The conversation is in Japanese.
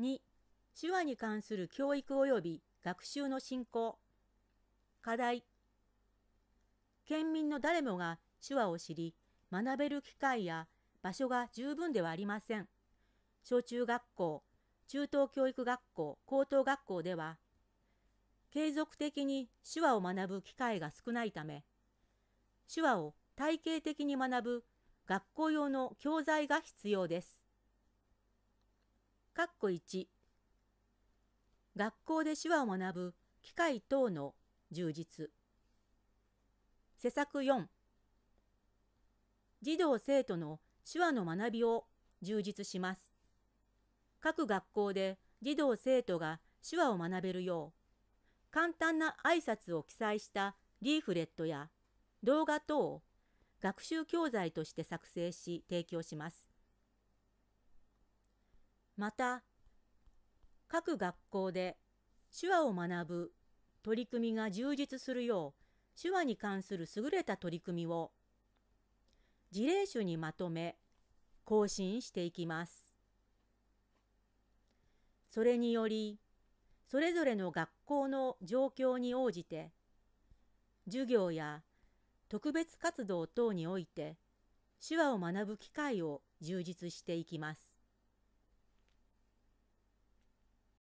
2手話に関する教育及び学習の進行課題県民の誰もが手話を知り学べる機会や場所が十分ではありません小中学校中等教育学校高等学校では継続的に手話を学ぶ機会が少ないため手話を体系的に学ぶ学校用の教材が必要ですかっこ1学校で手話を学ぶ機械等の充実施策4児童生徒の手話の学びを充実します各学校で児童生徒が手話を学べるよう簡単な挨拶を記載したリーフレットや動画等を学習教材として作成し提供しますまた、各学校で手話を学ぶ取り組みが充実するよう、手話に関する優れた取り組みを事例集にまとめ更新していきます。それにより、それぞれの学校の状況に応じて、授業や特別活動等において手話を学ぶ機会を充実していきます。